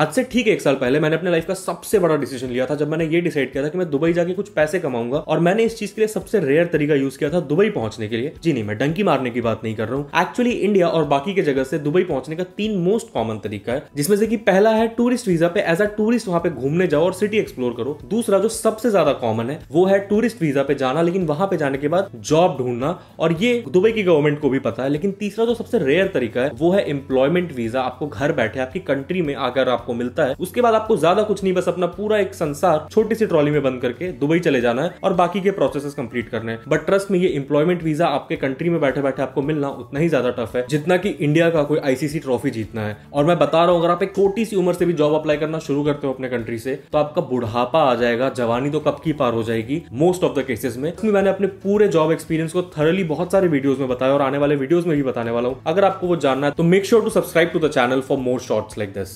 आज से ठीक एक साल पहले मैंने अपने लाइफ का सबसे बड़ा डिसीजन लिया था जब मैंने ये डिसाइड किया था कि मैं दुबई जाके कुछ पैसे कमाऊंगा और मैंने इस चीज के लिए सबसे रेयर तरीका यूज किया था दुबई पहुंचने के लिए जी नहीं मैं डंकी मारने की बात नहीं कर रहा हूँ एक्चुअली इंडिया और बाकी के जगह से दुबई पहुंचने का तीन मोस्ट कॉमन तरीका है जिसमें से कि पहला है टूरिस्ट वीजा पे एज अ टूरिस्ट वहां पे घूमने जाओ और सिटी एक्सप्लोर करो दूसरा जो सबसे ज्यादा कॉमन है वो है टूरिस्ट वीजा पे जाना लेकिन वहां पे जाने के बाद जॉब ढूंढना और ये दुबई की गवर्नमेंट को भी पता है लेकिन तीसरा जो सबसे रेयर तरीका है वो है एम्प्लॉयमेंट वीजा आपको घर बैठे आपकी कंट्री में आकर आप आपको मिलता है उसके बाद आपको ज्यादा कुछ नहीं बस अपना पूरा एक संसार छोटी सी ट्रॉली में बंद करके दुबई चले जाना है और बाकी के प्रोसेस कंप्लीट करने हैं बट ट्रस्ट में ये इंप्लॉयमेंट वीजा आपके कंट्री में बैठे बैठे आपको मिलना उतना ही ज्यादा टफ है जितना की इंडिया का कोई आईसीसी ट्रॉफी जीतना है और मैं बता रहा हूँ अगर आप एक छोटी सी उम्र से भी जॉब अप्लाई करना शुरू करते हो अपने कंट्री से तो आपका बुढ़ापा आ जाएगा जवानी तो कब की पार हो जाएगी मोस्ट ऑफ द केसेस में इसमें मैंने अपने पूरे जॉब एक्सपीरियंस को थरली बहुत सारे वीडियोस में बताया और आने वाले वीडियोस में भी बताने वाला हूँ अगर आपको वो जानना है तो make sure to subscribe to the channel for more shorts like this